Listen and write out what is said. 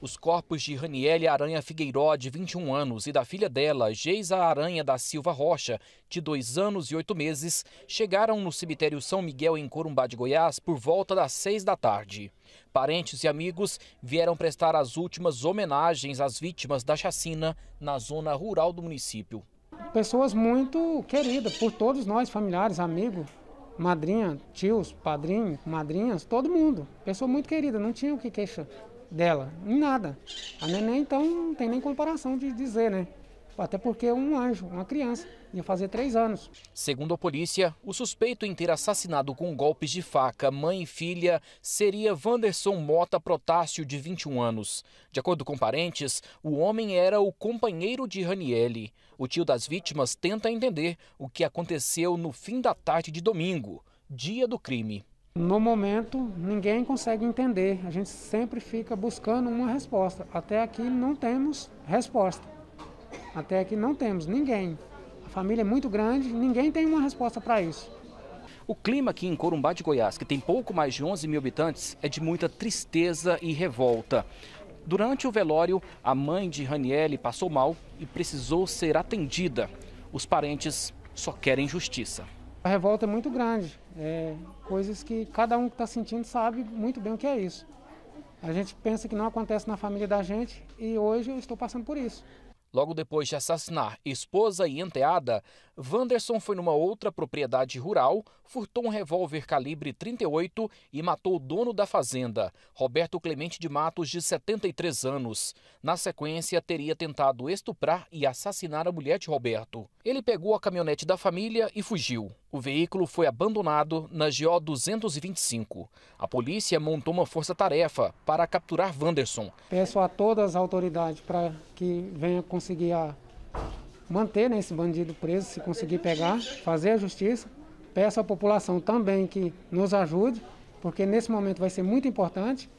os corpos de Raniele Aranha Figueiró, de 21 anos, e da filha dela, Geisa Aranha da Silva Rocha, de 2 anos e 8 meses, chegaram no cemitério São Miguel, em Corumbá de Goiás, por volta das 6 da tarde. Parentes e amigos vieram prestar as últimas homenagens às vítimas da chacina na zona rural do município. Pessoas muito queridas por todos nós, familiares, amigos, madrinha, tios, padrinho, madrinhas, todo mundo. Pessoa muito querida, não tinha o que queixar dela, em nada. A neném, então, não tem nem comparação de dizer, né? Até porque é um anjo, uma criança, ia fazer três anos. Segundo a polícia, o suspeito em ter assassinado com golpes de faca mãe e filha seria Vanderson Mota Protácio, de 21 anos. De acordo com parentes, o homem era o companheiro de Raniele. O tio das vítimas tenta entender o que aconteceu no fim da tarde de domingo, dia do crime no momento ninguém consegue entender. A gente sempre fica buscando uma resposta. Até aqui não temos resposta. Até aqui não temos ninguém. A família é muito grande, ninguém tem uma resposta para isso. O clima aqui em Corumbá de Goiás, que tem pouco mais de 11 mil habitantes, é de muita tristeza e revolta. Durante o velório, a mãe de Raniele passou mal e precisou ser atendida. Os parentes só querem justiça a revolta é muito grande. É, coisas que cada um que está sentindo sabe muito bem o que é isso. A gente pensa que não acontece na família da gente e hoje eu estou passando por isso. Logo depois de assassinar esposa e enteada, Wanderson foi numa outra propriedade rural, furtou um revólver calibre 38 e matou o dono da fazenda, Roberto Clemente de Matos, de 73 anos. Na sequência, teria tentado estuprar e assassinar a mulher de Roberto. Ele pegou a caminhonete da família e fugiu. O veículo foi abandonado na GO 225. A polícia montou uma força-tarefa para capturar Wanderson. Peço a todas as autoridades para que venham conseguir a manter né, esse bandido preso, se conseguir pegar, fazer a justiça. Peço à população também que nos ajude, porque nesse momento vai ser muito importante.